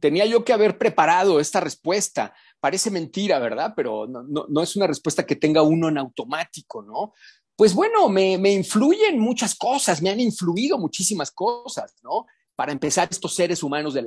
tenía yo que haber preparado esta respuesta. Parece mentira, ¿verdad? Pero no, es una respuesta que tenga uno en automático, ¿no? Pues bueno, me, influyen muchas cosas, me han influido muchísimas cosas, ¿no? Para empezar, estos seres humanos de,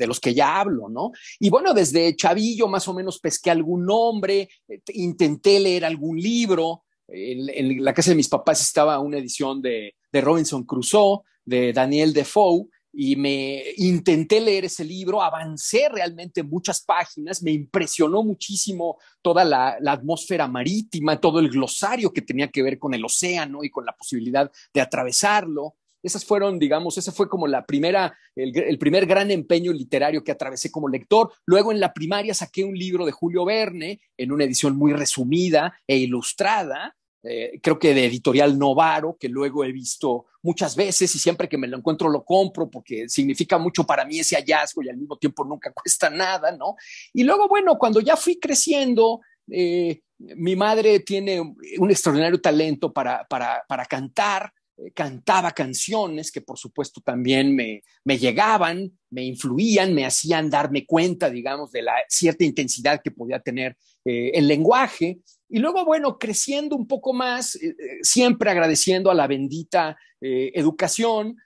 los que ya hablo, ¿no? Y bueno, desde Chavillo más o menos pesqué algún nombre, eh, intenté leer algún libro. En, la casa de mis papás estaba una edición de, de Robinson Crusoe, de Daniel Defoe, y me intenté leer ese libro, avancé realmente muchas páginas, me impresionó muchísimo toda la, atmósfera marítima, todo el glosario que tenía que ver con el océano y con la posibilidad de atravesarlo. Esas fueron, digamos, ese fue como la primera, el primer gran empeño literario que atravesé como lector. Luego en la primaria saqué un libro de Julio Verne en una edición muy resumida e ilustrada, eh, creo que de editorial Novaro, que luego he visto muchas veces y siempre que me lo encuentro lo compro porque significa mucho para mí ese hallazgo y al mismo tiempo nunca cuesta nada, ¿no? Y luego, bueno, cuando ya fui creciendo, eh, mi madre tiene un extraordinario talento para, para, para cantar. Eh, cantaba canciones que por supuesto también me, llegaban, me influían, me hacían darme cuenta, digamos, de la cierta intensidad que podía tener eh, el lenguaje. Y luego, bueno, creciendo un poco más, eh, siempre agradeciendo a la bendita educación,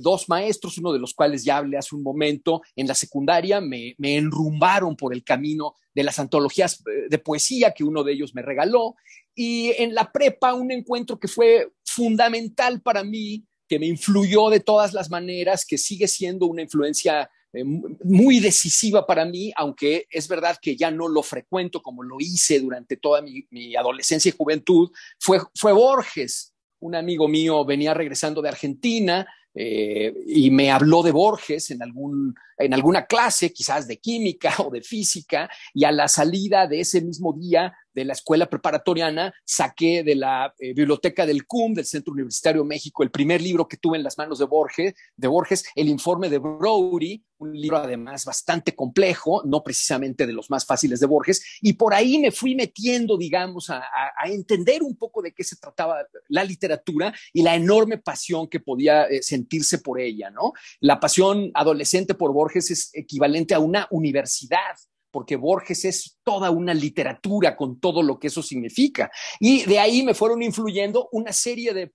dos maestros, uno de los cuales ya hablé hace un momento, en la secundaria me, me enrumbaron por el camino de las antologías de poesía que uno de ellos me regaló. Y en la prepa, un encuentro que fue fundamental para mí, que me influyó de todas las maneras, que sigue siendo una influencia eh, muy decisiva para mí, aunque es verdad que ya no lo frecuento como lo hice durante toda mi, adolescencia y juventud, fue, fue Borges. Un amigo mío venía regresando de Argentina, eh, y me habló de Borges en, algún, en alguna clase, quizás de química o de física, y a la salida de ese mismo día de la escuela preparatoriana, saqué de la eh, biblioteca del CUM, del Centro Universitario México, el primer libro que tuve en las manos de Borges, de Borges el informe de Brody, un libro además bastante complejo, no precisamente de los más fáciles de Borges, y por ahí me fui metiendo, digamos, a, entender un poco de qué se trataba la literatura y la enorme pasión que podía eh, sentirse por ella, ¿no? La pasión adolescente por Borges es equivalente a una universidad porque Borges es toda una literatura con todo lo que eso significa. Y de ahí me fueron influyendo una serie de,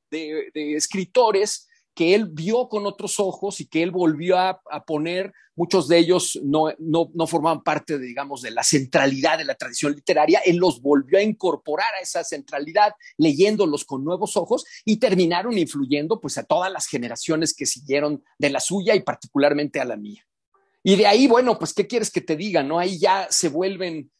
escritores que él vio con otros ojos y que él volvió a, poner, muchos de ellos no, no, formaban parte, de, digamos, de la centralidad de la tradición literaria, él los volvió a incorporar a esa centralidad, leyéndolos con nuevos ojos y terminaron influyendo pues a todas las generaciones que siguieron de la suya y particularmente a la mía. Y de ahí, bueno, pues, ¿qué quieres que te diga? No, ahí ya se vuelven,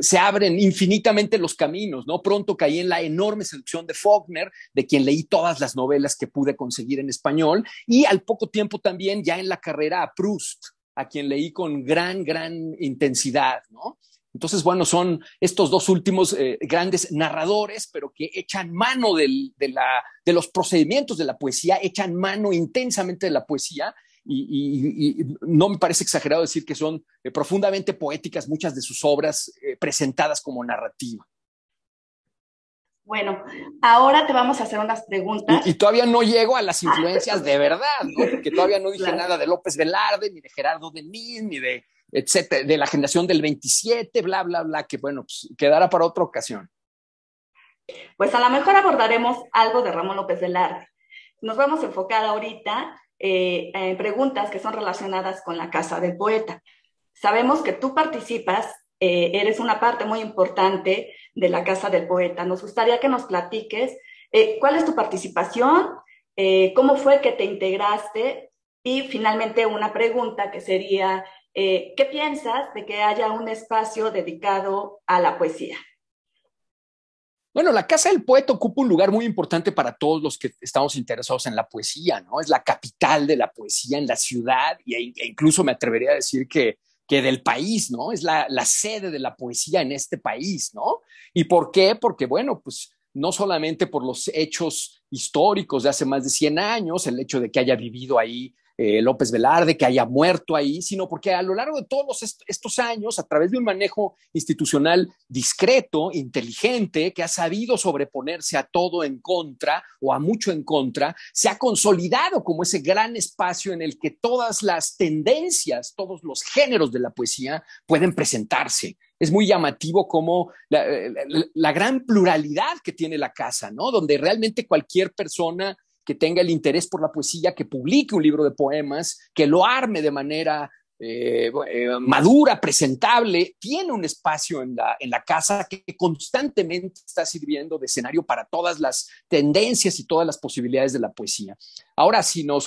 se abren infinitamente los caminos, ¿no? Pronto caí en la enorme seducción de Faulkner, de quien leí todas las novelas que pude conseguir en español, y al poco tiempo también ya en la carrera a Proust, a quien leí con gran, gran intensidad, ¿no? Entonces, bueno, son estos dos últimos eh, grandes narradores, pero que echan mano de, de los procedimientos de la poesía, echan mano intensamente de la poesía y, no me parece exagerado decir que son eh, profundamente poéticas muchas de sus obras eh, presentadas como narrativa. Bueno, ahora te vamos a hacer unas preguntas. Y, todavía no llego a las ah. influencias de verdad, ¿no? porque todavía no dije nada de López Velarde, ni de Gerardo Denis, ni de, etcétera, de la generación del 27, bla, bla, bla, que bueno, pues, quedará para otra ocasión. Pues a lo mejor abordaremos algo de Ramón López Velarde. Nos vamos a enfocar ahorita eh, preguntas que son relacionadas con la casa del poeta. Sabemos que tú participas, eh, eres una parte muy importante de la casa del poeta. Nos gustaría que nos platiques eh, cuál es tu participación, cómo fue que te integraste y finalmente una pregunta que sería, ¿qué piensas de que haya un espacio dedicado a la poesía? Bueno, la Casa del Poeta ocupa un lugar muy importante para todos los que estamos interesados en la poesía, ¿no? Es la capital de la poesía en la ciudad e incluso me atrevería a decir que, del país, ¿no? Es la, la sede de la poesía en este país, ¿no? ¿Y por qué? Porque, bueno, pues no solamente por los hechos históricos de hace más de 100 años, el hecho de que haya vivido ahí eh, López Velarde, que haya muerto ahí, sino porque a lo largo de todos estos años, a través de un manejo institucional discreto, inteligente, que ha sabido sobreponerse a todo en contra o a mucho en contra, se ha consolidado como ese gran espacio en el que todas las tendencias, todos los géneros de la poesía pueden presentarse es muy llamativo como eh, la, la, gran pluralidad que tiene la casa, ¿no? Donde realmente cualquier persona que tenga el interés por la poesía, que publique un libro de poemas, que lo arme de manera eh, eh, madura, presentable, tiene un espacio en la, en la casa que constantemente está sirviendo de escenario para todas las tendencias y todas las posibilidades de la poesía. Ahora, si nos,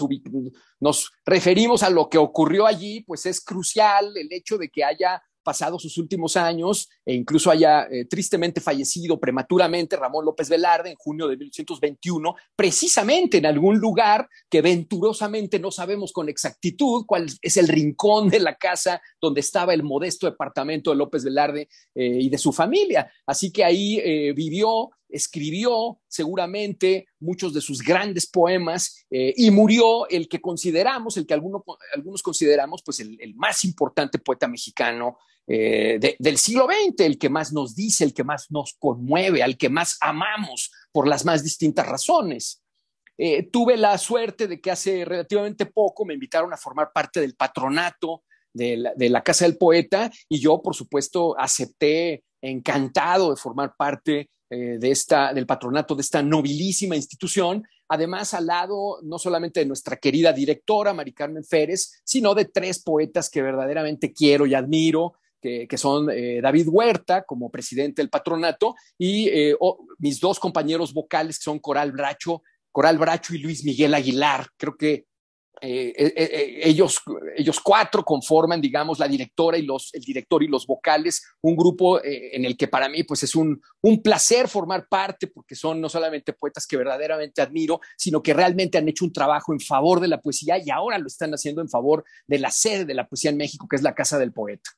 nos referimos a lo que ocurrió allí, pues es crucial el hecho de que haya pasado sus últimos años e incluso haya eh, tristemente fallecido prematuramente Ramón López Velarde en junio de 1821, precisamente en algún lugar que venturosamente no sabemos con exactitud cuál es el rincón de la casa donde estaba el modesto departamento de López Velarde eh, y de su familia. Así que ahí eh, vivió escribió seguramente muchos de sus grandes poemas eh, y murió el que consideramos, el que algunos consideramos, pues el, más importante poeta mexicano eh, del siglo XX, el que más nos dice, el que más nos conmueve, al que más amamos por las más distintas razones. Eh, tuve la suerte de que hace relativamente poco me invitaron a formar parte del patronato de la, Casa del Poeta y yo, por supuesto, acepté encantado de formar parte eh, de esta, del patronato de esta nobilísima institución. Además, al lado no solamente de nuestra querida directora, Mari Carmen Férez, sino de tres poetas que verdaderamente quiero y admiro, que, son eh, David Huerta como presidente del patronato y eh, mis dos compañeros vocales que son Coral Bracho, Coral Bracho y Luis Miguel Aguilar. Creo que eh, eh, eh, ellos, cuatro conforman, digamos, la directora y los, el director y los vocales, un grupo en el que para mí pues es un placer formar parte, porque son no solamente poetas que verdaderamente admiro, sino que realmente han hecho un trabajo en favor de la poesía y ahora lo están haciendo en favor de la sede de la poesía en México, que es la Casa del Poeta.